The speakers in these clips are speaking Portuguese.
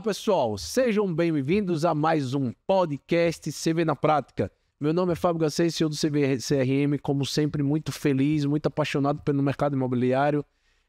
Olá, pessoal, sejam bem-vindos a mais um podcast CV na Prática. Meu nome é Fábio Gassei, CEO do CV CRM, como sempre, muito feliz, muito apaixonado pelo mercado imobiliário.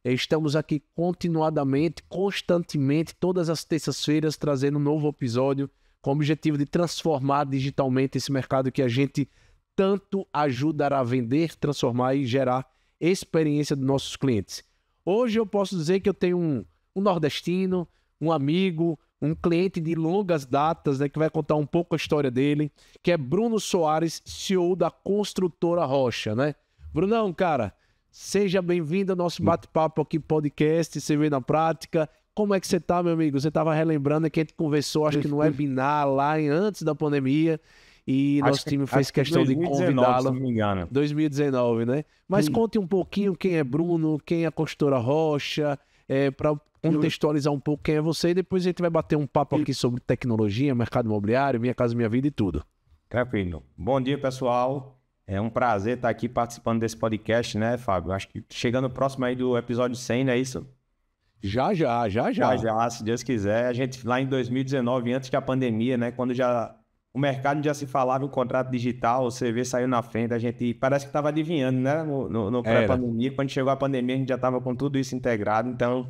Estamos aqui continuadamente, constantemente, todas as terças-feiras, trazendo um novo episódio com o objetivo de transformar digitalmente esse mercado que a gente tanto ajudará a vender, transformar e gerar experiência dos nossos clientes. Hoje eu posso dizer que eu tenho um, um nordestino, um amigo, um cliente de longas datas, né, que vai contar um pouco a história dele, que é Bruno Soares, CEO da Construtora Rocha, né? Brunão, cara, seja bem-vindo ao nosso hum. bate-papo aqui podcast, Você vê na prática. Como é que você tá, meu amigo? Você estava relembrando que a gente conversou, acho que no webinar lá em, antes da pandemia, e acho nosso time que, fez questão 2019, de convidá-lo. 2019, né? Mas Sim. conte um pouquinho quem é Bruno, quem é a Construtora Rocha, é, para contextualizar um pouco quem é você e depois a gente vai bater um papo aqui sobre tecnologia, mercado imobiliário, minha casa, minha vida e tudo. Tranquilo. Bom dia, pessoal. É um prazer estar aqui participando desse podcast, né, Fábio? Acho que chegando próximo aí do episódio 100, não é isso? Já, já, já, já. Já, já, se Deus quiser. A gente lá em 2019, antes da pandemia, né, quando já o mercado já se falava em contrato digital, o CV saiu na frente, a gente parece que estava adivinhando, né, no, no, no pré-pandemia. Quando chegou a pandemia, a gente já estava com tudo isso integrado, então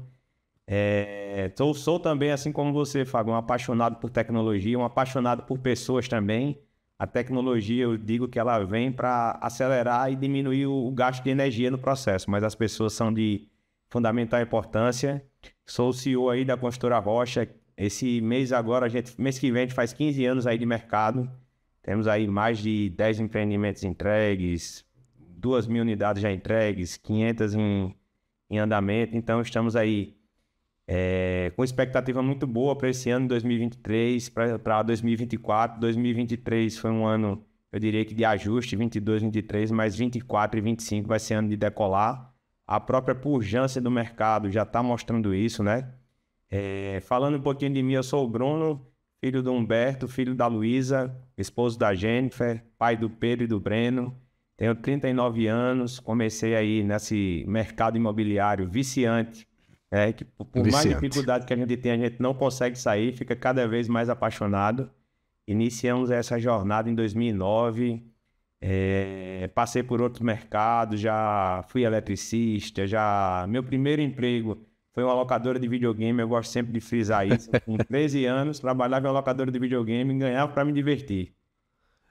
é, sou, sou também, assim como você, Fábio, um apaixonado por tecnologia, um apaixonado por pessoas também. A tecnologia, eu digo que ela vem para acelerar e diminuir o, o gasto de energia no processo, mas as pessoas são de fundamental importância. Sou o CEO aí da Construtora Rocha. Esse mês agora, a gente, mês que vem, a gente faz 15 anos aí de mercado. Temos aí mais de 10 empreendimentos entregues, 2 mil unidades já entregues, 500 em, em andamento. Então, estamos aí é, com expectativa muito boa para esse ano 2023, para 2024. 2023 foi um ano, eu diria que de ajuste, 22, 23, mas 24 e 25 vai ser ano de decolar. A própria pujança do mercado já está mostrando isso, né? É, falando um pouquinho de mim, eu sou o Bruno, filho do Humberto, filho da Luísa, esposo da Jennifer, pai do Pedro e do Breno. Tenho 39 anos, comecei aí nesse mercado imobiliário viciante é que por mais dificuldade que a gente tem, a gente não consegue sair, fica cada vez mais apaixonado. Iniciamos essa jornada em 2009. É, passei por outros mercados, já fui eletricista, já meu primeiro emprego foi uma locadora de videogame, eu gosto sempre de frisar isso. Com 13 anos, trabalhava em uma locadora de videogame e ganhava para me divertir.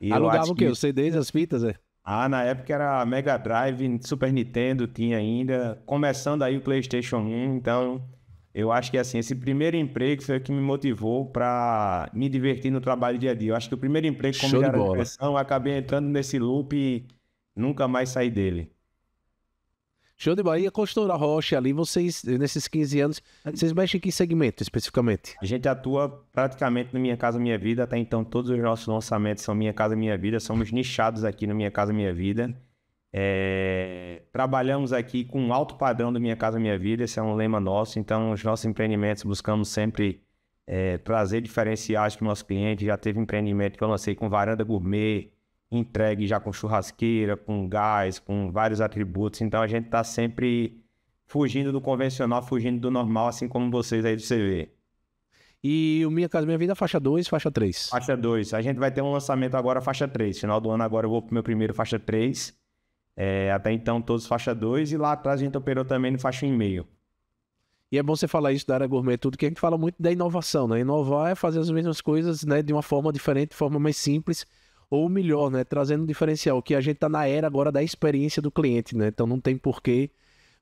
E Alugava o quê? Que... Os CDs, as fitas, é? Ah, na época era Mega Drive, Super Nintendo tinha ainda, começando aí o PlayStation 1, então eu acho que assim, esse primeiro emprego foi o que me motivou para me divertir no trabalho dia a dia. Eu acho que o primeiro emprego, como Show já era depressão, eu acabei entrando nesse loop e nunca mais saí dele. Show de Bahia, Costura Rocha, ali vocês, nesses 15 anos, vocês mexem em que segmento especificamente? A gente atua praticamente no Minha Casa Minha Vida, até então todos os nossos lançamentos são Minha Casa Minha Vida, somos nichados aqui no Minha Casa Minha Vida. É... Trabalhamos aqui com um alto padrão do Minha Casa Minha Vida, esse é um lema nosso, então os nossos empreendimentos buscamos sempre é, trazer diferenciais para o nosso cliente. Já teve empreendimento que eu lancei com varanda gourmet, entregue já com churrasqueira, com gás, com vários atributos. Então a gente está sempre fugindo do convencional, fugindo do normal, assim como vocês aí do CV. E o Minha Casa Minha Vida, faixa 2, faixa 3? Faixa 2. A gente vai ter um lançamento agora, faixa 3. Final do ano agora eu vou pro meu primeiro faixa 3. É, até então todos faixa 2 e lá atrás a gente operou também no faixa 1,5. E é bom você falar isso da área gourmet tudo, que a gente fala muito da inovação, né? Inovar é fazer as mesmas coisas, né, de uma forma diferente, de forma mais simples, ou melhor, né, trazendo um diferencial, que a gente tá na era agora da experiência do cliente, né? Então não tem porquê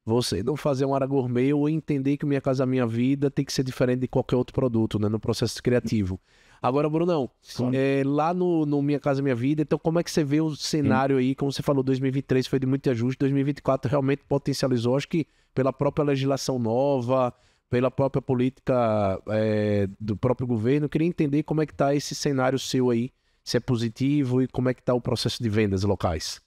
você não fazer um área ou entender que Minha Casa é Minha Vida tem que ser diferente de qualquer outro produto, né, no processo criativo. Agora, Brunão, claro. é, lá no, no, Minha Casa é Minha Vida, então como é que você vê o cenário Sim. aí? Como você falou, 2023 foi de muito ajuste, 2024 realmente potencializou, acho que pela própria legislação nova, pela própria política é, do próprio governo. Eu queria entender como é que está esse cenário seu aí se é positivo e como é que está o processo de vendas locais?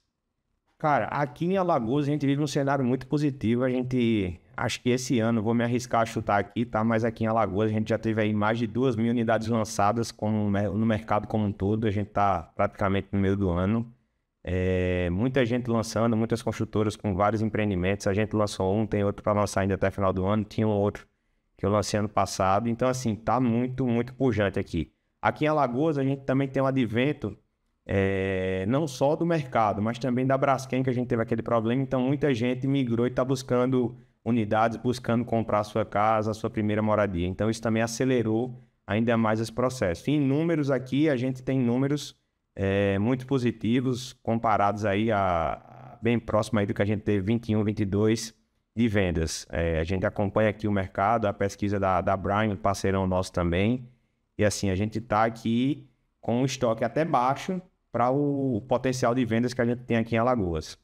Cara, aqui em Alagoas a gente vive um cenário muito positivo. A gente, acho que esse ano, vou me arriscar a chutar aqui, tá? Mas aqui em Alagoas a gente já teve aí mais de duas mil unidades lançadas com, no mercado como um todo. A gente tá praticamente no meio do ano. É, muita gente lançando, muitas construtoras com vários empreendimentos. A gente lançou um, tem outro para lançar ainda até final do ano. Tinha um outro que eu lancei ano passado. Então, assim, tá muito, muito pujante aqui. Aqui em Alagoas, a gente também tem um advento é, não só do mercado, mas também da Braskem, que a gente teve aquele problema. Então, muita gente migrou e está buscando unidades, buscando comprar a sua casa, a sua primeira moradia. Então, isso também acelerou ainda mais esse processo. em números aqui, a gente tem números é, muito positivos comparados aí a, a, bem próximo aí do que a gente teve 21, 22 de vendas. É, a gente acompanha aqui o mercado, a pesquisa da, da Brian, parceirão nosso também. E assim, a gente está aqui com o estoque até baixo para o potencial de vendas que a gente tem aqui em Alagoas.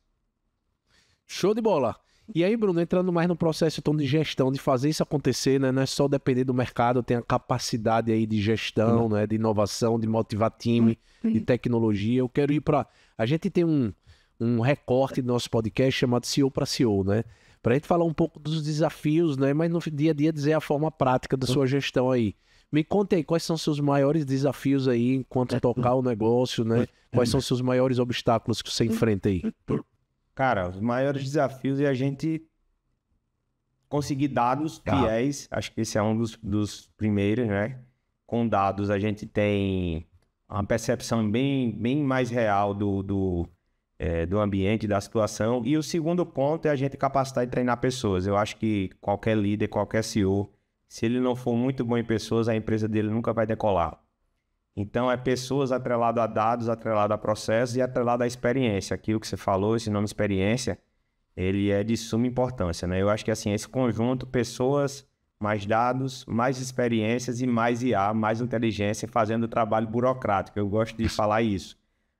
Show de bola! E aí, Bruno, entrando mais no processo então, de gestão, de fazer isso acontecer, né? Não é só depender do mercado, tem a capacidade aí de gestão, uhum. né? De inovação, de motivar time, uhum. de tecnologia. Eu quero ir para... A gente tem um, um recorte do nosso podcast chamado CEO para CEO, né? Para a gente falar um pouco dos desafios, né? Mas no dia a dia dizer a forma prática da sua uhum. gestão aí. Me conta aí quais são seus maiores desafios aí enquanto é. tocar o negócio, né? É. Quais são seus maiores obstáculos que você enfrenta aí? Cara, os maiores desafios é a gente conseguir dados tá. fiéis. Acho que esse é um dos, dos primeiros, né? Com dados a gente tem uma percepção bem, bem mais real do, do, é, do ambiente, da situação. E o segundo ponto é a gente capacitar e treinar pessoas. Eu acho que qualquer líder, qualquer CEO se ele não for muito bom em pessoas, a empresa dele nunca vai decolar. Então, é pessoas atrelado a dados, atrelado a processos e atrelado à experiência. Aquilo que você falou, esse nome experiência, ele é de suma importância, né? Eu acho que, assim, esse conjunto, pessoas, mais dados, mais experiências e mais IA, mais inteligência, fazendo o trabalho burocrático. Eu gosto de falar isso.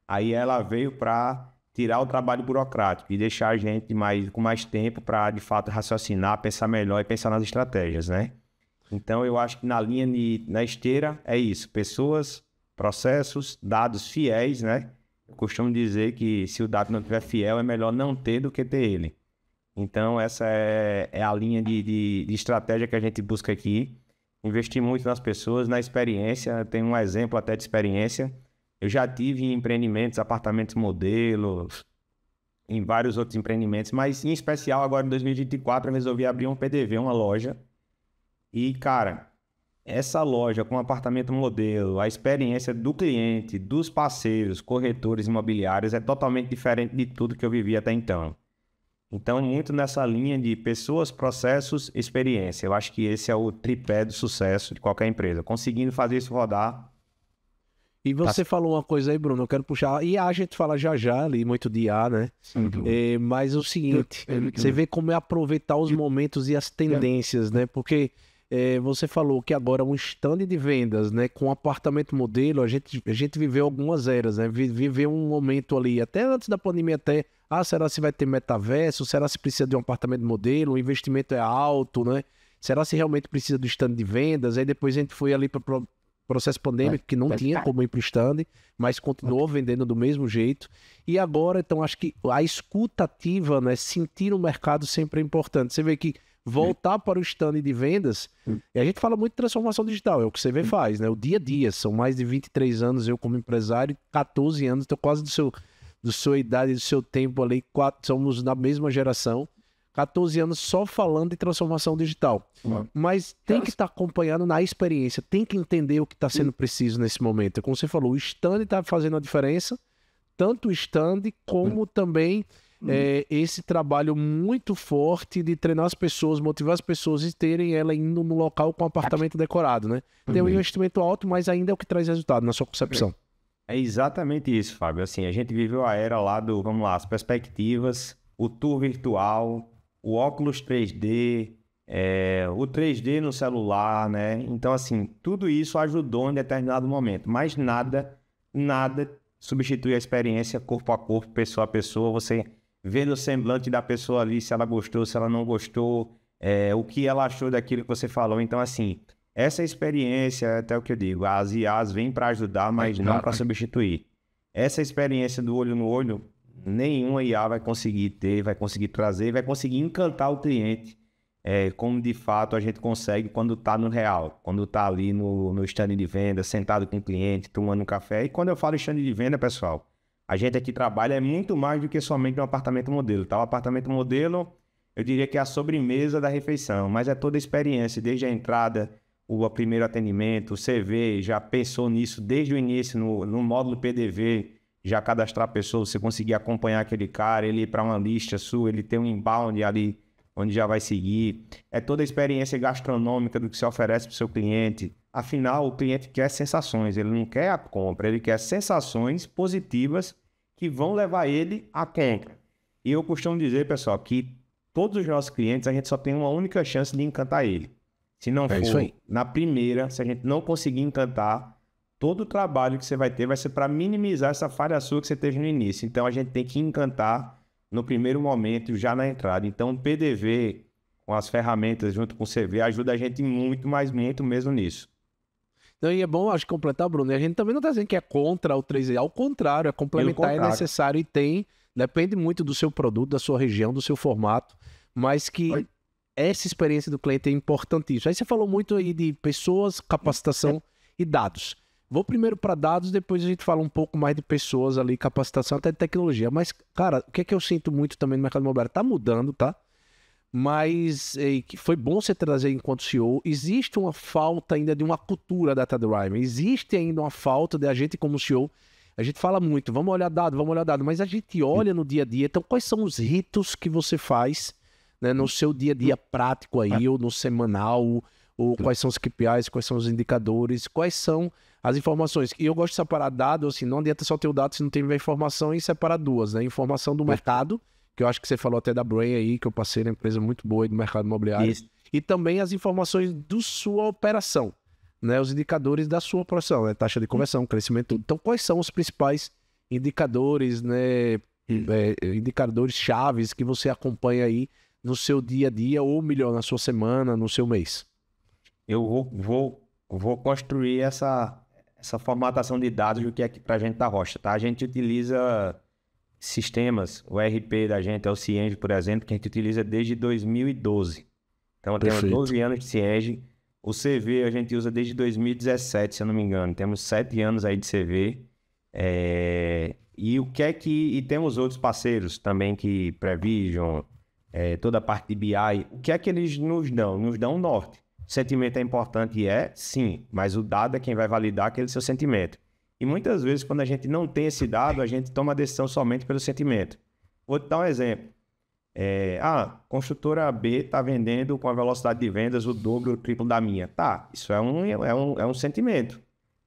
Aí ela veio para tirar o trabalho burocrático e deixar a gente mais, com mais tempo para, de fato, raciocinar, pensar melhor e pensar nas estratégias, né? Então, eu acho que na linha, de, na esteira, é isso. Pessoas, processos, dados fiéis, né? Eu costumo dizer que se o dado não tiver fiel, é melhor não ter do que ter ele. Então, essa é, é a linha de, de, de, estratégia que a gente busca aqui. Investir muito nas pessoas, na experiência. Tem um exemplo até de experiência. Eu já tive em empreendimentos, apartamentos modelos, em vários outros empreendimentos, mas em especial agora em 2024 eu resolvi abrir um PDV, uma loja, e, cara, essa loja com apartamento modelo, a experiência do cliente, dos parceiros, corretores imobiliários é totalmente diferente de tudo que eu vivi até então. Então, muito nessa linha de pessoas, processos, experiência. Eu acho que esse é o tripé do sucesso de qualquer empresa. Conseguindo fazer isso rodar. E tá você tá... falou uma coisa aí, Bruno, eu quero puxar. E a gente fala já já ali, muito de A, né? é, mas o seguinte, você vê como é aproveitar os momentos e as tendências, né? Porque é, você falou que agora é um stand de vendas, né, com apartamento modelo, a gente, a gente viveu algumas eras, né, viveu um momento ali, até antes da pandemia até, ah, será se vai ter metaverso, será se precisa de um apartamento modelo, o investimento é alto, né, será se realmente precisa do stand de vendas, aí depois a gente foi ali para processo pandêmico que não tinha como ir para o stand, mas continuou vendendo do mesmo jeito. E agora, então, acho que a escuta ativa, né, sentir o mercado sempre é importante. Você vê que voltar para o stand de vendas. E a gente fala muito de transformação digital, é o que você vê faz, né? O dia a dia, são mais de 23 anos eu como empresário, 14 anos, estou quase do seu do sua idade, do seu tempo ali, quatro, somos da mesma geração. 14 anos só falando de transformação digital. Mas tem que estar tá acompanhando na experiência, tem que entender o que está sendo hum. preciso nesse momento. Como você falou, o stand está fazendo a diferença, tanto o stand como hum. também Uhum. É, esse trabalho muito forte de treinar as pessoas, motivar as pessoas e terem ela indo no local com apartamento decorado, né? Uhum. Tem um uhum. investimento alto, mas ainda é o que traz resultado, na sua concepção. É exatamente isso, Fábio. Assim, a gente viveu a era lá do, vamos lá, as perspectivas, o tour virtual, o óculos 3D, é, o 3D no celular, né? Então, assim, tudo isso ajudou em determinado momento, mas nada, nada substitui a experiência corpo a corpo, pessoa a pessoa, você ver no semblante da pessoa ali se ela gostou, se ela não gostou, é, o que ela achou daquilo que você falou. Então, assim, essa experiência, é até o que eu digo, as IAs vêm para ajudar, mas não para substituir. Essa experiência do olho no olho, nenhuma IA vai conseguir ter, vai conseguir trazer, vai conseguir encantar o cliente, é, como de fato a gente consegue quando está no real, quando está ali no, no stand de venda, sentado com o cliente, tomando um café. E quando eu falo stand de venda, pessoal, a gente aqui trabalha é muito mais do que somente um apartamento modelo. Tá? O apartamento modelo, eu diria que é a sobremesa da refeição, mas é toda a experiência, desde a entrada, o primeiro atendimento, o CV, já pensou nisso desde o início, no, no módulo PDV, já cadastrar a pessoa, você conseguir acompanhar aquele cara, ele ir para uma lista sua, ele ter um inbound ali, onde já vai seguir. É toda a experiência gastronômica do que se oferece para o seu cliente, Afinal, o cliente quer sensações, ele não quer a compra, ele quer sensações positivas que vão levar ele à compra. E eu costumo dizer, pessoal, que todos os nossos clientes a gente só tem uma única chance de encantar ele. Se não é for na primeira, se a gente não conseguir encantar, todo o trabalho que você vai ter vai ser para minimizar essa falha sua que você teve no início. Então a gente tem que encantar no primeiro momento, já na entrada. Então o PDV, com as ferramentas junto com o CV, ajuda a gente muito, mas muito mesmo nisso. Então, e é bom, acho, completar, Bruno. E a gente também não está dizendo que é contra o 3D, ao contrário, é complementar, é contrário. é necessário e tem. Depende muito do seu produto, da sua região, do seu formato, mas que Oi. essa experiência do cliente é importantíssima. Aí você falou muito aí de pessoas, capacitação e dados. Vou primeiro para dados, depois a gente fala um pouco mais de pessoas ali, capacitação, até de tecnologia. Mas, cara, o que é que eu sinto muito também no mercado imobiliário? Está mudando, tá? mas que foi bom você trazer enquanto CEO. Existe uma falta ainda de uma cultura data driven. Existe ainda uma falta de a gente como CEO. A gente fala muito, vamos olhar dado, vamos olhar dado, mas a gente olha no dia a dia. Então, quais são os ritos que você faz né, no seu dia a dia prático aí, tá. ou no semanal, ou tá. quais são os KPIs, quais são os indicadores, quais são as informações. E eu gosto de separar dado, assim, não adianta só ter o dado se não tem a informação e separar duas, né? Informação do mercado que eu acho que você falou até da Brain aí, que eu passei na empresa muito boa aí do mercado imobiliário. Isso. E também as informações do sua operação, né? Os indicadores da sua operação, né? Taxa de conversão, crescimento, Então, quais são os principais indicadores, né? Hum. É, é, indicadores chaves que você acompanha aí no seu dia a dia, ou melhor, na sua semana, no seu mês? Eu vou, vou, vou construir essa, essa formatação de dados do que é aqui para a gente da Rocha, tá? A gente utiliza sistemas, o RP da gente é o Cienge, por exemplo, que a gente utiliza desde 2012. Então, temos 12 anos de Cienge. O CV a gente usa desde 2017, se eu não me engano. Temos 7 anos aí de CV. É... E o que é que... E temos outros parceiros também que Prevision, é, toda a parte de BI. O que é que eles nos dão? Nos dão um norte. O sentimento é importante? É, sim. Mas o dado é quem vai validar aquele seu sentimento. E muitas vezes, quando a gente não tem esse dado, a gente toma a decisão somente pelo sentimento. Vou te dar um exemplo. É, ah, construtora B está vendendo com a velocidade de vendas o dobro, o triplo da minha. Tá, isso é um, é um, é um sentimento.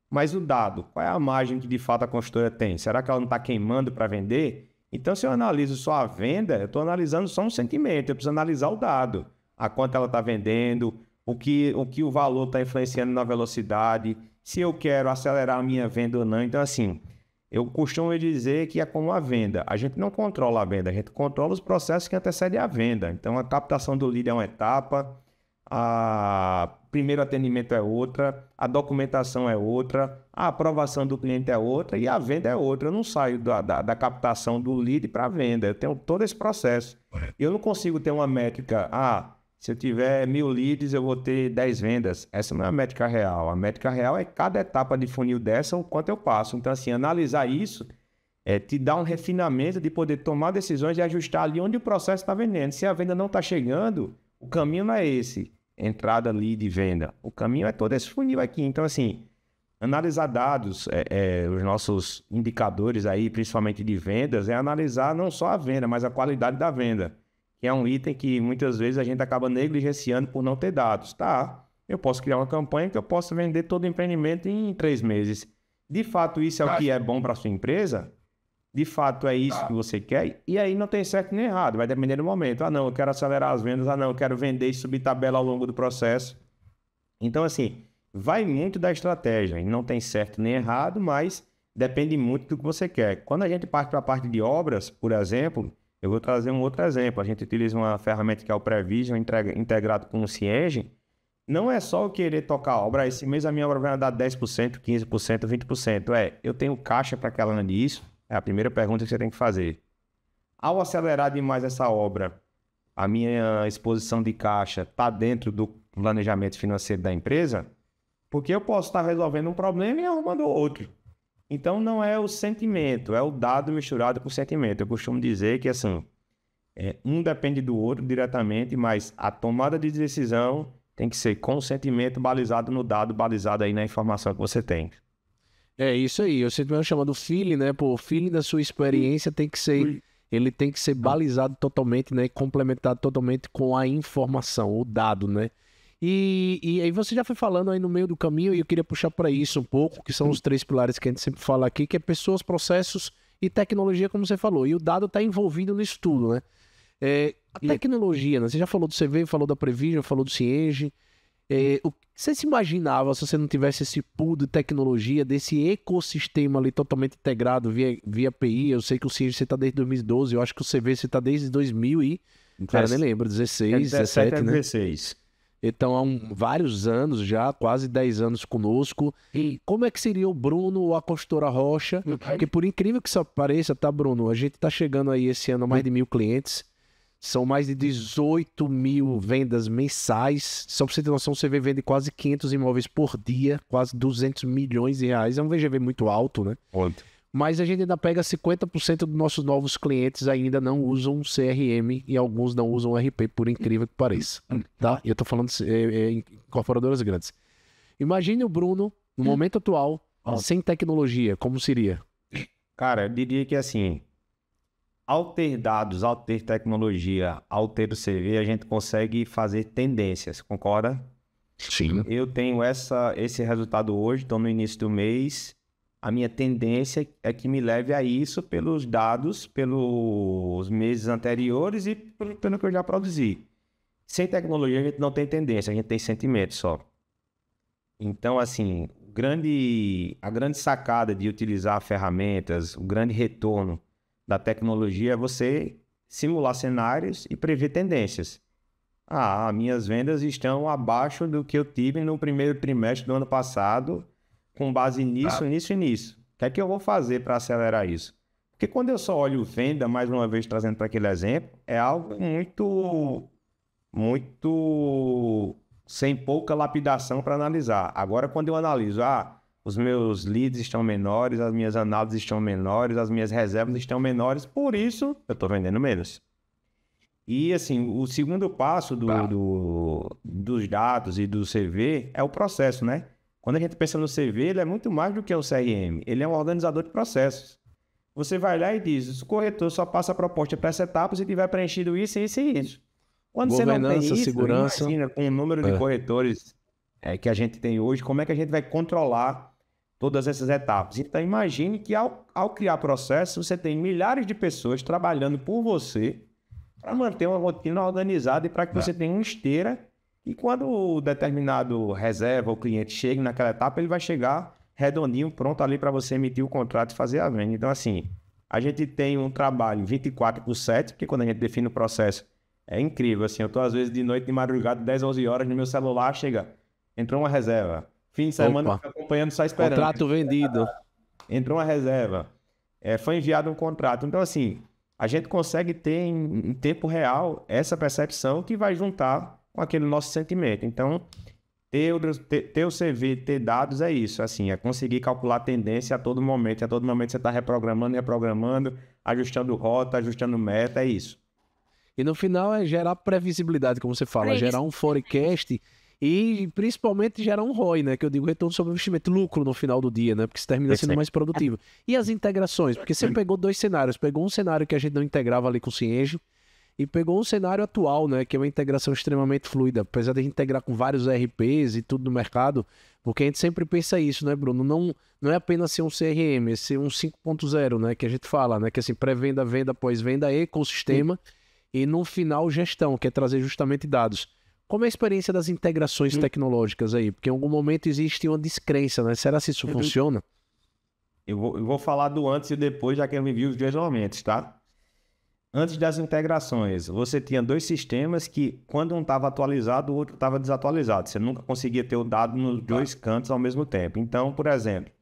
Mas o dado, qual é a margem que de fato a construtora tem? Será que ela não está queimando para vender? Então, se eu analiso só a venda, eu estou analisando só um sentimento, eu preciso analisar o dado. A quanto ela está vendendo, o que o, que o valor está influenciando na velocidade, se eu quero acelerar a minha venda ou não. Então, assim, eu costumo dizer que é como a venda. A gente não controla a venda, a gente controla os processos que antecedem a venda. Então, a captação do lead é uma etapa, a primeiro atendimento é outra, a documentação é outra, a aprovação do cliente é outra e a venda é outra. Eu não saio da, da, da captação do lead para a venda, eu tenho todo esse processo. Eu não consigo ter uma métrica, ah, se eu tiver mil leads, eu vou ter 10 vendas. Essa não é a métrica real. A métrica real é cada etapa de funil dessa, o quanto eu passo. Então, assim, analisar isso é, te dá um refinamento de poder tomar decisões e ajustar ali onde o processo está vendendo. Se a venda não está chegando, o caminho não é esse. Entrada, lead, venda. O caminho é todo esse funil aqui. Então, assim, analisar dados, é, é, os nossos indicadores aí, principalmente de vendas, é analisar não só a venda, mas a qualidade da venda que é um item que muitas vezes a gente acaba negligenciando por não ter dados. Tá, eu posso criar uma campanha que eu possa vender todo o empreendimento em três meses. De fato, isso é o que é bom para sua empresa? De fato, é isso que você quer? E aí não tem certo nem errado, vai depender do momento. Ah, não, eu quero acelerar as vendas. Ah, não, eu quero vender e subir tabela ao longo do processo. Então, assim, vai muito da estratégia. não tem certo nem errado, mas depende muito do que você quer. Quando a gente parte para a parte de obras, por exemplo, eu vou trazer um outro exemplo. A gente utiliza uma ferramenta que é o Prevision, integrado com o Cienge. Não é só eu querer tocar obra, esse mês a minha obra vai dar 10%, 15%, 20%. É, eu tenho caixa para que ela ande isso? É a primeira pergunta que você tem que fazer. Ao acelerar demais essa obra, a minha exposição de caixa está dentro do planejamento financeiro da empresa? Porque eu posso estar tá resolvendo um problema e arrumando outro. Então não é o sentimento, é o dado misturado com o sentimento. Eu costumo dizer que assim, é, um depende do outro diretamente, mas a tomada de decisão tem que ser com o sentimento balizado no dado, balizado aí na informação que você tem. É isso aí, o sentimento do feeling, né? Pô, o feeling da sua experiência tem que ser, ele tem que ser balizado totalmente, né? Complementado totalmente com a informação, o dado, né? E, e aí você já foi falando aí no meio do caminho, e eu queria puxar para isso um pouco, que são os três pilares que a gente sempre fala aqui, que é pessoas, processos e tecnologia, como você falou. E o dado está envolvido nisso tudo, né? É, a tecnologia, né? Você já falou do CV, falou da Prevision, falou do Cienge. É, o você se imaginava se você não tivesse esse pool de tecnologia, desse ecossistema ali totalmente integrado via, via API? Eu sei que o Cienge você está desde 2012, eu acho que o CV você está desde 2000 e... Cara, nem lembro, 16, 17, 17 né? 16. Então, há um, vários anos já, quase 10 anos conosco. E como é que seria o Bruno ou a consultora Rocha? Porque, por incrível que isso pareça, tá, Bruno? A gente tá chegando aí esse ano a mais de mil clientes. São mais de 18 mil vendas mensais. Só pra você ter noção, o CV vende quase 500 imóveis por dia, quase 200 milhões de reais. É um VGV muito alto, né? Quanto? mas a gente ainda pega 50% dos nossos novos clientes ainda não usam CRM e alguns não usam RP, por incrível que pareça. Tá? E eu estou falando é, é, incorporadoras grandes. Imagine o Bruno, no momento atual, sem tecnologia, como seria? Cara, eu diria que assim, ao ter dados, ao ter tecnologia, ao ter o CV, a gente consegue fazer tendências, concorda? Sim. Eu tenho essa, esse resultado hoje, estou no início do mês a minha tendência é que me leve a isso pelos dados, pelos meses anteriores e pelo que eu já produzi. Sem tecnologia a gente não tem tendência, a gente tem sentimento só. Então, assim, grande, a grande sacada de utilizar ferramentas, o grande retorno da tecnologia é você simular cenários e prever tendências. Ah, minhas vendas estão abaixo do que eu tive no primeiro trimestre do ano passado com base nisso, tá. nisso e nisso. O que é que eu vou fazer para acelerar isso? Porque quando eu só olho venda, mais uma vez trazendo para aquele exemplo, é algo muito, muito sem pouca lapidação para analisar. Agora, quando eu analiso, ah, os meus leads estão menores, as minhas análises estão menores, as minhas reservas estão menores, por isso eu estou vendendo menos. E assim, o segundo passo do, tá. do, dos dados e do CV é o processo, né? Quando a gente pensa no CV, ele é muito mais do que um CRM, ele é um organizador de processos. Você vai lá e diz: o corretor só passa a proposta para essa etapa se tiver preenchido isso, isso e isso. Quando você não tem isso, segurança. imagina com o número de é. corretores é, que a gente tem hoje, como é que a gente vai controlar todas essas etapas? Então, imagine que ao, ao criar processo, você tem milhares de pessoas trabalhando por você para manter uma rotina organizada e para que é. você tenha uma esteira e quando o determinado reserva ou cliente chega naquela etapa, ele vai chegar redondinho, pronto ali para você emitir o contrato e fazer a venda. Então, assim, a gente tem um trabalho 24 por 7, porque quando a gente define o processo, é incrível. Assim, eu estou às vezes de noite, de madrugada, 10, 11 horas no meu celular, chega, entrou uma reserva. Fim de semana acompanhando só esperando. Contrato vendido. Entrou uma reserva. É, foi enviado um contrato. Então, assim, a gente consegue ter em, em tempo real essa percepção que vai juntar com aquele nosso sentimento. Então, ter o, ter, ter o CV, ter dados é isso, assim, é conseguir calcular a tendência a todo momento. A todo momento você está reprogramando, reprogramando, ajustando rota, ajustando meta, é isso. E no final é gerar previsibilidade, como você fala, é gerar um forecast e principalmente gerar um ROI, né? Que eu digo retorno sobre investimento, lucro no final do dia, né? Porque você termina sendo mais produtivo. E as integrações, porque você hum. pegou dois cenários, pegou um cenário que a gente não integrava ali com o Cienjo, e pegou um cenário atual, né? Que é uma integração extremamente fluida. Apesar de a gente integrar com vários RPs e tudo no mercado, porque a gente sempre pensa isso, né, Bruno? Não, não é apenas ser um CRM, é ser um 5.0, né? Que a gente fala, né? Que é assim, pré-venda, venda, pós-venda, ecossistema e no final gestão, que é trazer justamente dados. Como é a experiência das integrações tecnológicas aí? Porque em algum momento existe uma descrença, né? Será que isso funciona? Eu vou, eu vou falar do antes e depois, já que eu vivi os dois momentos, tá? Antes das integrações, você tinha dois sistemas que, quando um estava atualizado, o outro estava desatualizado. Você nunca conseguia ter o dado nos tá. dois cantos ao mesmo tempo. Então, por exemplo,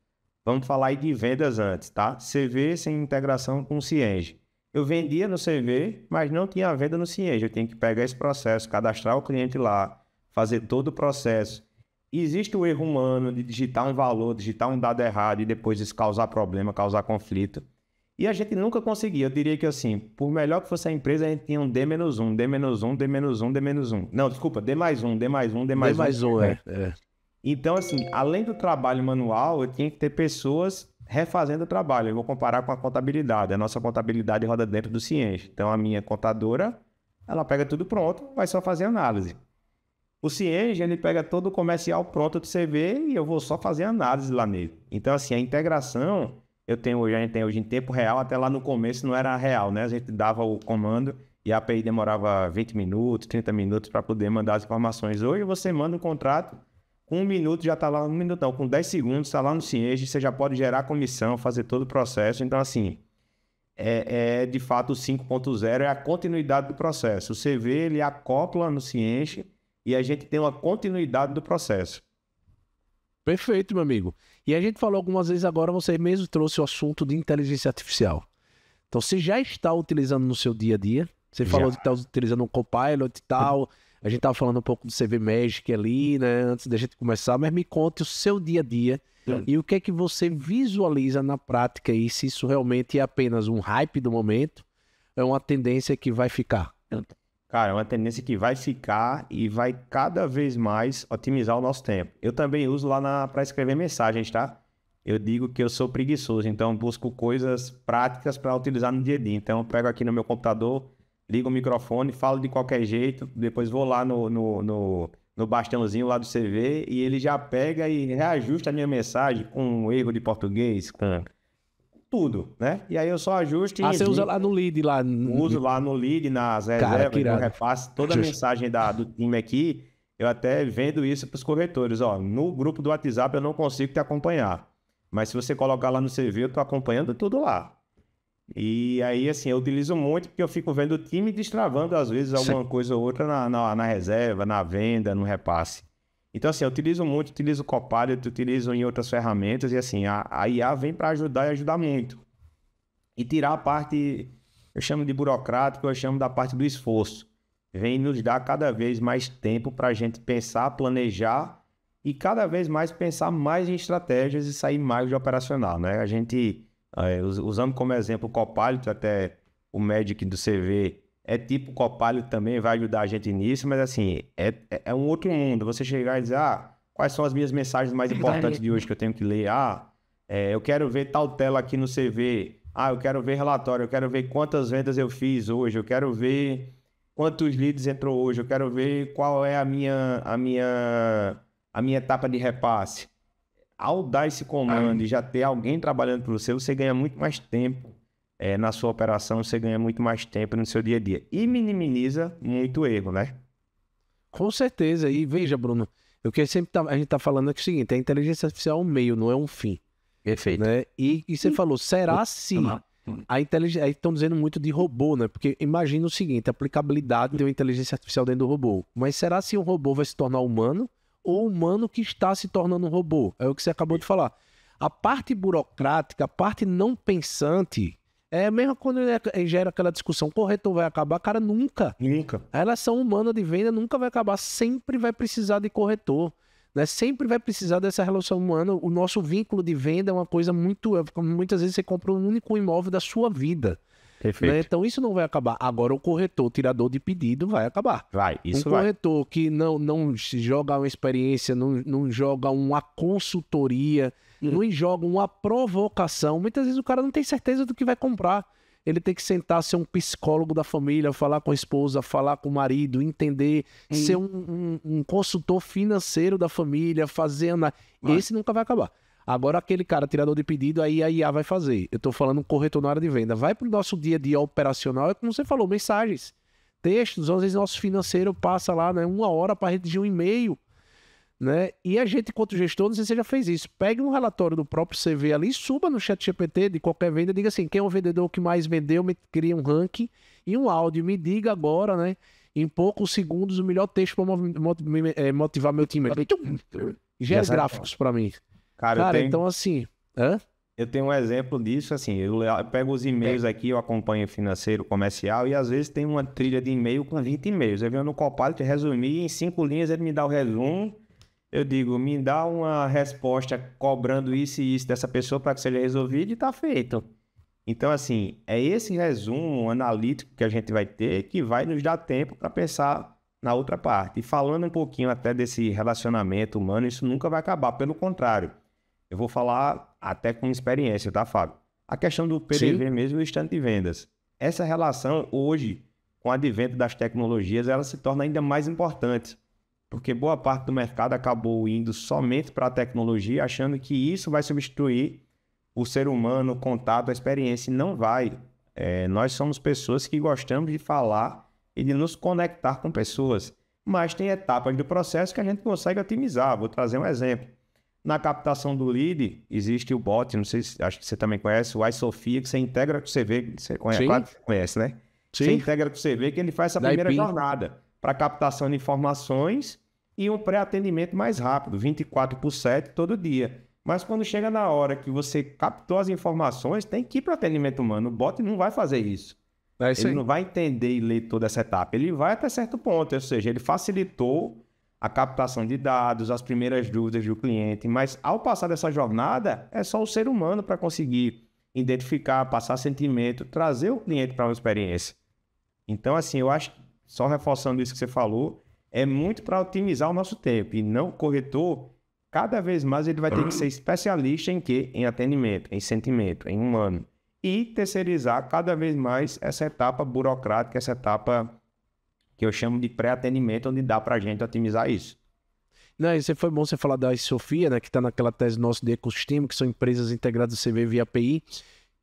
vamos falar aí de vendas antes, tá? CV sem integração com o Cienge. Eu vendia no CV, mas não tinha venda no Cienge. Eu tinha que pegar esse processo, cadastrar o cliente lá, fazer todo o processo. Existe o erro humano de digitar um valor, digitar um dado errado e depois isso causar problema, causar conflito. E a gente nunca conseguia. Eu diria que assim, por melhor que fosse a empresa, a gente tinha um D menos um, D menos um, D menos um, D menos um. Não, desculpa, D mais um, D mais um, D mais um. D mais um, é. é. Então, assim, além do trabalho manual, eu tinha que ter pessoas refazendo o trabalho. Eu vou comparar com a contabilidade. A nossa contabilidade roda dentro do Cienge. Então, a minha contadora, ela pega tudo pronto, vai só fazer análise. O Cienge, ele pega todo o comercial pronto do CV e eu vou só fazer análise lá nele. Então, assim, a integração eu tenho, a gente tem hoje em tempo real, até lá no começo não era real, né? A gente dava o comando e a API demorava 20 minutos, 30 minutos para poder mandar as informações. Hoje você manda um contrato, com um minuto já está lá, um minuto não, com 10 segundos está lá no Cienge, você já pode gerar comissão, fazer todo o processo. Então, assim, é, é de fato o 5.0 é a continuidade do processo. O CV ele acopla no Cienge e a gente tem uma continuidade do processo. Perfeito, meu amigo. E a gente falou algumas vezes agora, você mesmo trouxe o assunto de inteligência artificial. Então você já está utilizando no seu dia a dia. Você já. falou de estar tá utilizando um copilot e tal. A gente estava falando um pouco do CV Magic ali, né? Antes da gente começar, mas me conte o seu dia a dia Sim. e o que é que você visualiza na prática e se isso realmente é apenas um hype do momento, é uma tendência que vai ficar. Então, Cara, é uma tendência que vai ficar e vai cada vez mais otimizar o nosso tempo. Eu também uso lá para escrever mensagens, tá? Eu digo que eu sou preguiçoso, então busco coisas práticas para utilizar no dia a dia. Então eu pego aqui no meu computador, ligo o microfone, falo de qualquer jeito, depois vou lá no, no, no, no bastãozinho lá do CV e ele já pega e reajusta a minha mensagem com um erro de português, com tudo, né? E aí eu só ajusto ah, e. Ah, você usa lá no lead lá. No... Uso lá no lead, nas reservas, no repasse, toda a mensagem da, do time aqui, eu até vendo isso para os corretores. Ó, no grupo do WhatsApp eu não consigo te acompanhar. Mas se você colocar lá no CV, eu tô acompanhando tudo lá. E aí, assim, eu utilizo muito porque eu fico vendo o time destravando, às vezes, alguma Sim. coisa ou outra na, na, na reserva, na venda, no repasse. Então, assim, eu utilizo muito, utilizo Copilot, utilizo em outras ferramentas, e assim, a, a IA vem para ajudar e ajudar muito. E tirar a parte, eu chamo de burocrático, eu chamo da parte do esforço. Vem nos dar cada vez mais tempo para a gente pensar, planejar e cada vez mais pensar mais em estratégias e sair mais de operacional, né? A gente, é, usando como exemplo o Copilot, até o médico do CV é tipo Copalho também vai ajudar a gente nisso, mas assim, é, é, é um outro mundo. Você chegar e dizer, ah, quais são as minhas mensagens mais importantes de hoje que eu tenho que ler? Ah, é, eu quero ver tal tela aqui no CV. Ah, eu quero ver relatório, eu quero ver quantas vendas eu fiz hoje, eu quero ver quantos leads entrou hoje, eu quero ver qual é a minha a minha a minha etapa de repasse. Ao dar esse comando Ai. e já ter alguém trabalhando para você, você ganha muito mais tempo é, na sua operação você ganha muito mais tempo no seu dia a dia. E minimiza muito o erro, né? Com certeza. E veja, Bruno, o que sempre tá, a gente está falando é, é, o seguinte: a inteligência artificial é um meio, não é um fim. Perfeito. Né? E, e você falou, será se a inteligência. Aí estão dizendo muito de robô, né? Porque imagina o seguinte: a aplicabilidade de uma inteligência artificial dentro do robô. Mas será se um robô vai se tornar humano ou humano que está se tornando um robô? É o que você acabou de falar. A parte burocrática, a parte não pensante, é mesmo quando é- gera aquela discussão, corretor vai acabar, cara, nunca. Nunca. A relação humana de venda nunca vai acabar, sempre vai precisar de corretor. Né? Sempre vai precisar dessa relação humana. O nosso vínculo de venda é uma coisa muito. É, muitas vezes você compra o um único imóvel da sua vida. Perfeito. Né? Então isso não vai acabar. Agora o corretor, o tirador de pedido, vai acabar. Vai, isso um vai. corretor que não, não joga uma experiência, não, não joga uma consultoria, Uhum. Não joga uma provocação. Muitas vezes o cara não tem certeza do que vai comprar. Ele tem que sentar, ser um psicólogo da família, falar com a esposa, falar com o marido, entender, ser um, um, um, consultor financeiro da família, fazer. Esse nunca vai acabar. Agora, aquele cara tirador de pedido, aí a IA vai fazer. Eu estou falando corretor na área de venda. Vai para o nosso dia a dia operacional, é como você falou, mensagens, textos. Às vezes, nosso financeiro passa lá né, uma hora para redigir um e-mail. Né? E a gente, enquanto gestor, não sei se você já fez isso. Pegue um relatório do próprio CV ali, suba no chat GPT de qualquer venda, diga assim, quem é o vendedor que mais vendeu, me cria um ranking e um áudio. Me diga agora, né? Em poucos segundos, o melhor texto para é, motivar meu time. Gera gráficos para mim. Cara, Cara tenho... então assim. Hã? Eu tenho um exemplo disso, assim, eu pego os e-mails é. aqui, eu acompanho financeiro, comercial, e às vezes tem uma trilha de e-mail com 20 e-mails. Eu venho no Copilot resumir, em cinco linhas ele me dá o resumo, eu digo, me dá uma resposta cobrando isso e isso dessa pessoa para que seja resolvido e está feito. Então, assim, é esse resumo analítico que a gente vai ter que vai nos dar tempo para pensar na outra parte. E falando um pouquinho até desse relacionamento humano, isso nunca vai acabar, pelo contrário. Eu vou falar até com experiência, tá, Fábio? A questão do PDV Sim. mesmo e o estante de vendas. Essa relação hoje, com o advento das tecnologias, ela se torna ainda mais importante porque boa parte do mercado acabou indo somente para a tecnologia, achando que isso vai substituir o ser humano, o contato, a experiência, e não vai. É, nós somos pessoas que gostamos de falar e de nos conectar com pessoas, mas tem etapas do processo que a gente consegue otimizar. Vou trazer um exemplo. Na captação do lead, existe o bot, não sei se acho que você também conhece, o iSofia, que você integra com o CV, você conhece, conhece né? Sim. Você integra com o CV que ele faz essa primeira jornada para captação de informações e um pré-atendimento mais rápido, 24 por 7 todo dia. Mas quando chega na hora que você captou as informações, tem que ir para o atendimento humano. O bot não vai fazer isso. É isso ele aí. não vai entender e ler toda essa etapa. Ele vai até certo ponto, ou seja, ele facilitou a captação de dados, as primeiras dúvidas do cliente. Mas ao passar dessa jornada, é só o ser humano para conseguir identificar, passar sentimento, trazer o cliente para uma experiência. Então, assim, eu acho que só reforçando isso que você falou, é muito para otimizar o nosso tempo. E não o corretor, cada vez mais ele vai ter que ser especialista em quê? Em atendimento, em sentimento, em humano. E terceirizar cada vez mais essa etapa burocrática, essa etapa que eu chamo de pré-atendimento, onde dá para a gente otimizar isso. Não, isso foi bom você falar da Sofia, né, que está naquela tese nossa de ecossistema, que são empresas integradas do CV via API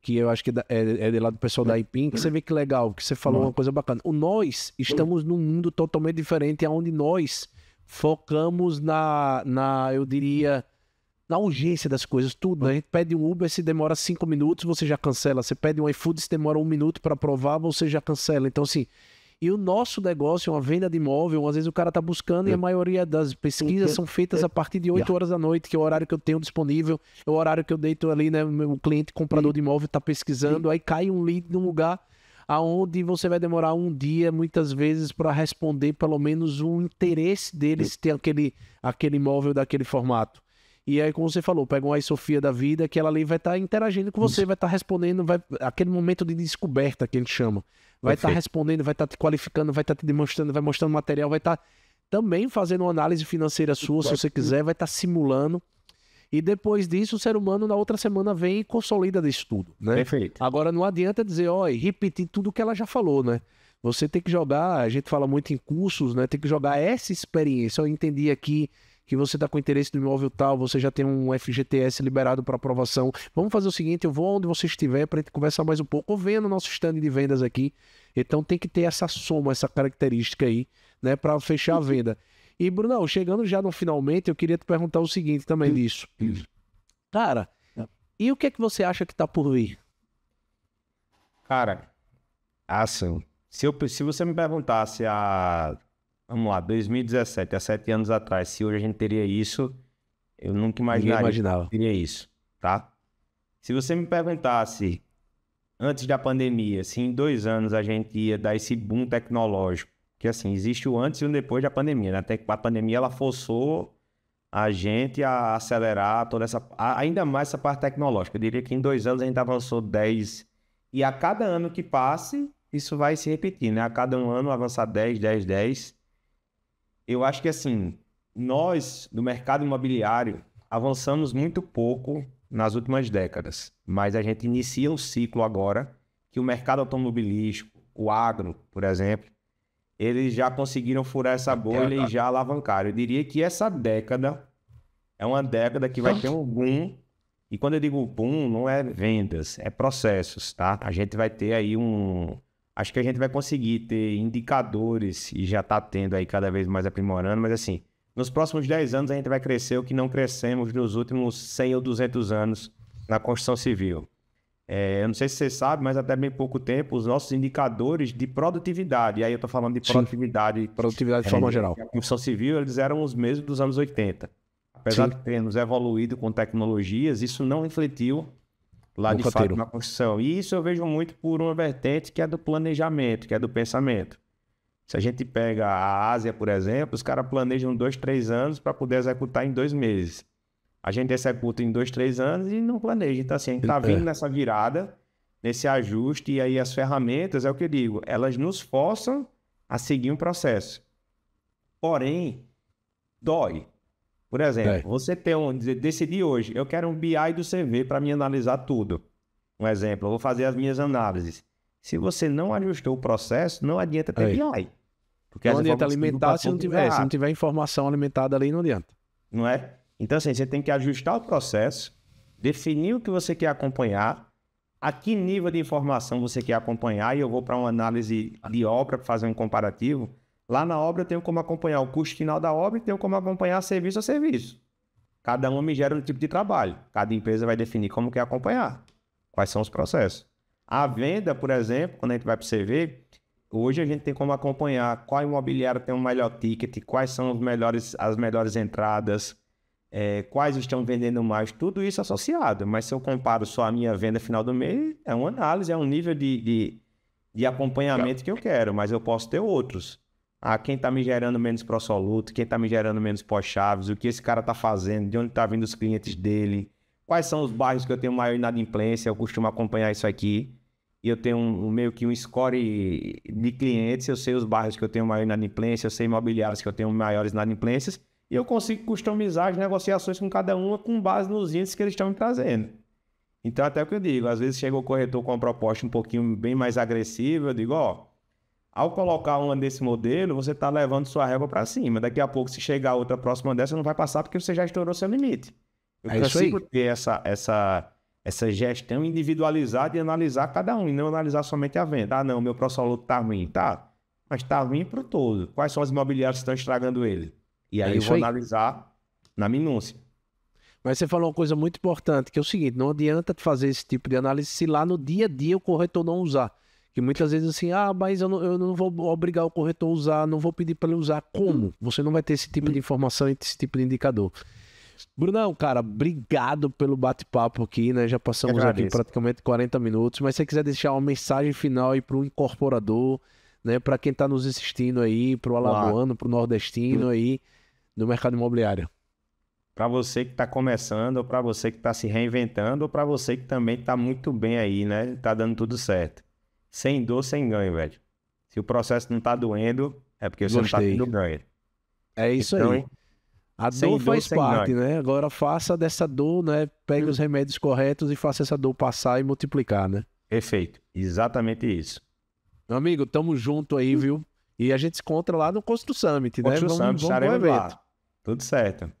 que eu acho que é, é, é lá do pessoal da é. IPIN, que você vê que legal, que você falou uma é. coisa bacana. O nós estamos num mundo totalmente diferente, onde nós focamos na, na eu diria, na urgência das coisas, tudo. Né? A gente pede um Uber, se demora cinco minutos, você já cancela. Você pede um iFood, se demora um minuto para provar, você já cancela. Então, assim, e o nosso negócio, é uma venda de imóvel, às vezes o cara está buscando e a é. maioria das pesquisas é. são feitas a partir de 8 horas da noite, que é o horário que eu tenho disponível, é o horário que eu deito ali, né? Meu cliente comprador de imóvel está pesquisando, aí cai um lead num lugar aonde você vai demorar um dia, muitas vezes, para responder pelo menos o interesse deles ter aquele, aquele imóvel daquele formato. E aí, como você falou, pega uma Sofia da vida, que ela ali vai estar tá interagindo com você, vai estar tá respondendo, vai aquele momento de descoberta que a gente chama. Vai estar tá respondendo, vai estar tá te qualificando, vai estar tá te demonstrando, vai mostrando material, vai estar tá também fazendo uma análise financeira sua, se você quiser, vai estar simulando. E depois disso, o ser humano na outra semana vem e consolida desse tudo, né? Perfeito. Agora não adianta dizer, ó, e repetir tudo que ela já falou, né? Você tem que jogar, a gente fala muito em cursos, né? Tem que jogar essa experiência. Eu entendi aqui que você está com interesse no imóvel tal, você já tem um FGTS liberado para aprovação. Vamos fazer o seguinte: eu vou onde você estiver para a gente conversar mais um pouco, ou venha no nosso stand de vendas aqui. Então tem que ter essa soma, essa característica aí, né, para fechar a venda. E, Brunão, chegando já no finalmente, eu queria te perguntar o seguinte também disso. Cara, e o que é que você acha que está por vir? Cara, ação. Se, eu, se você me perguntasse há vamos lá, 2017, há sete anos atrás, se hoje a gente teria isso, eu nunca imaginaria imaginava. que teria isso, tá? Se você me perguntasse antes da pandemia, se em dois anos a gente ia dar esse boom tecnológico, que assim, existe o antes e o depois da pandemia, né? Até que a pandemia ela forçou a gente a acelerar toda essa, ainda mais essa parte tecnológica. Eu diria que em dois anos a gente avançou 10, e a cada ano que passe, isso vai se repetir, né? A cada um ano avançar 10, 10, 10 eu acho que assim, nós do mercado imobiliário avançamos muito pouco nas últimas décadas, mas a gente inicia um ciclo agora que o mercado automobilístico, o agro, por exemplo, eles já conseguiram furar essa bolha e já alavancaram. Eu diria que essa década é uma década que vai ter um boom. E quando eu digo boom, não é vendas, é processos, tá? A gente vai ter aí um, acho que a gente vai conseguir ter indicadores e já está tendo aí cada vez mais aprimorando, mas assim, nos próximos 10 anos a gente vai crescer o que não crescemos nos últimos 100 ou 200 anos na construção civil. É, eu não sei se você sabe, mas até bem pouco tempo, os nossos indicadores de produtividade, e aí eu estou falando de produtividade... Sim, produtividade de é, forma é, geral. A construção civil, eles eram os mesmos dos anos 80. Apesar Sim. de termos evoluído com tecnologias, isso não refletiu lá no de roteiro. fato na construção. E isso eu vejo muito por uma vertente que é do planejamento, que é do pensamento. Se a gente pega a Ásia, por exemplo, os caras planejam dois, três anos para poder executar em dois meses. A gente executa em dois, três anos e não planeja. Então, assim, a gente está é. vindo nessa virada, nesse ajuste, e aí as ferramentas, é o que eu digo, elas nos forçam a seguir um processo. Porém, dói. Por exemplo, é. você tem um. Decidi hoje, eu quero um BI do CV para me analisar tudo. Um exemplo, eu vou fazer as minhas análises. Se você não ajustou o processo, não adianta ter Aí. BI. Porque não adianta alimentar se não tiver. Se não tiver informação alimentada ali, não adianta. Não é? Então, assim, você tem que ajustar o processo, definir o que você quer acompanhar, a que nível de informação você quer acompanhar, e eu vou para uma análise de obra para fazer um comparativo. Lá na obra eu tenho como acompanhar o custo final da obra e tenho como acompanhar serviço a serviço. Cada um me gera um tipo de trabalho. Cada empresa vai definir como quer acompanhar. Quais são os processos. A venda, por exemplo, quando a gente vai para o CV, hoje a gente tem como acompanhar qual imobiliário tem o um melhor ticket, quais são os melhores, as melhores entradas, é, quais estão vendendo mais, tudo isso associado. Mas se eu comparo só a minha venda final do mês, é uma análise, é um nível de, de, de acompanhamento que eu quero, mas eu posso ter outros. Ah, quem está me gerando menos pró-soluto, quem está me gerando menos pós-chaves, o que esse cara está fazendo, de onde está vindo os clientes dele, quais são os bairros que eu tenho maior inadimplência, eu costumo acompanhar isso aqui. E eu tenho um, meio que um score de clientes, eu sei os bairros que eu tenho maior inadimplência, eu sei imobiliários que eu tenho maiores inadimplências, e eu consigo customizar as negociações com cada uma com base nos índices que eles estão me trazendo. Então, até o que eu digo, às vezes chega o corretor com uma proposta um pouquinho bem mais agressiva, eu digo, ó, ao colocar uma desse modelo, você está levando sua régua para cima. Daqui a pouco, se chegar outra próxima dessa, não vai passar porque você já estourou seu limite. Eu é consigo ter essa, essa, essa gestão individualizada e analisar cada um, e não analisar somente a venda. Ah, não, meu próximo aluno está ruim. Tá, mas está ruim para o todo. Quais são as imobiliárias que estão estragando ele? E é aí é eu vou aí. analisar na minúcia. Mas você falou uma coisa muito importante, que é o seguinte, não adianta fazer esse tipo de análise se lá no dia a dia o corretor não usar. Que muitas vezes assim, ah, mas eu não, eu não vou obrigar o corretor a usar, não vou pedir para ele usar. Como? Hum. Você não vai ter esse tipo de hum. informação e esse tipo de indicador. Brunão, cara, obrigado pelo bate-papo aqui, né? Já passamos aqui praticamente 40 minutos, mas se você quiser deixar uma mensagem final aí para o incorporador, né? Para quem está nos assistindo aí, para o alagoano, para o nordestino hum. aí, no mercado imobiliário para você que está começando, ou para você que está se reinventando, ou para você que também está muito bem aí, né? Está dando tudo certo sem dor, sem ganho, velho. Se o processo não tá doendo, é porque você Gostei. não tá tendo ganho. É isso então, aí. A dor, dor faz parte, ganho. né? Agora faça dessa dor, né? Pegue os remédios corretos e faça essa dor passar e multiplicar, né? Perfeito. Exatamente isso. Meu amigo, tamo junto aí, viu? E a gente se encontra lá no Constru Summit, né? Constru Summit, vamos, vamos lá. Tudo certo.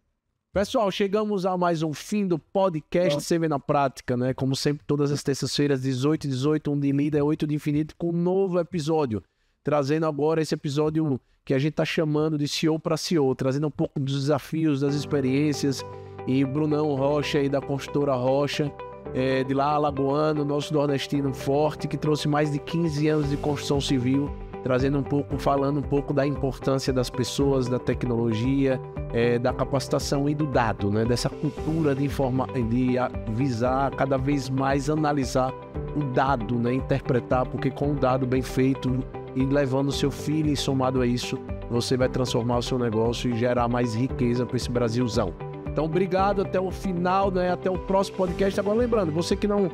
Pessoal, chegamos a mais um fim do podcast CV na Prática, né? Como sempre, todas as terças-feiras, 18 e 18, um de e 8 de infinito, com um novo episódio. Trazendo agora esse episódio que a gente tá chamando de CEO para CEO, trazendo um pouco dos desafios, das experiências. E Brunão Rocha, aí da construtora Rocha, é, de lá, Alagoano, nosso nordestino forte, que trouxe mais de 15 anos de construção civil trazendo um pouco, falando um pouco da importância das pessoas, da tecnologia, é, da capacitação e do dado, né? dessa cultura de, informa de visar cada vez mais analisar o dado, né? interpretar, porque com o dado bem feito e levando o seu filho e somado a isso, você vai transformar o seu negócio e gerar mais riqueza para esse Brasilzão. Então, obrigado até o final, né? até o próximo podcast. Agora, lembrando, você que não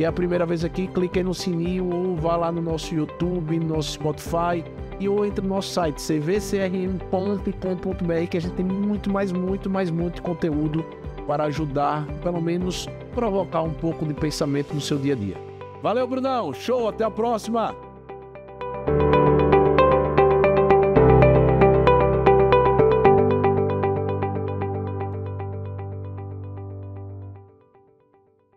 que é a primeira vez aqui, clique aí no sininho ou vá lá no nosso YouTube, no nosso Spotify e ou entre no nosso site cvcrm.com.br que a gente tem muito mais, muito mais, muito conteúdo para ajudar, pelo menos provocar um pouco de pensamento no seu dia a dia. Valeu, Brunão! Show! Até a próxima!